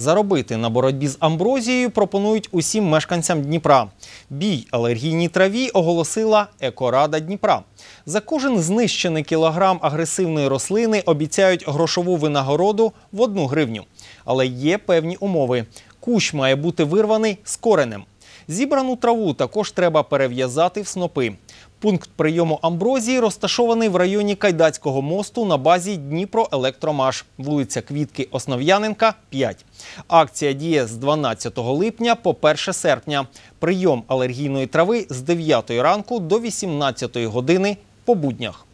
Заробити на боротьбі з амброзією пропонують усім мешканцям Дніпра. Бій алергійній траві оголосила екорада Дніпра. За кожен знищений кілограм агресивної рослини обіцяють грошову винагороду в одну гривню. Але є певні умови. Кущ має бути вирваний з коренем. Зібрану траву також треба перев'язати в снопи. Пункт прийому амброзії розташований в районі Кайдацького мосту на базі Дніпроелектромаш, вулиця Квітки Основ'яненка, 5. Акція діє з 12 липня по 1 серпня. Прийом алергійної трави з 9 ранку до 18 години по буднях.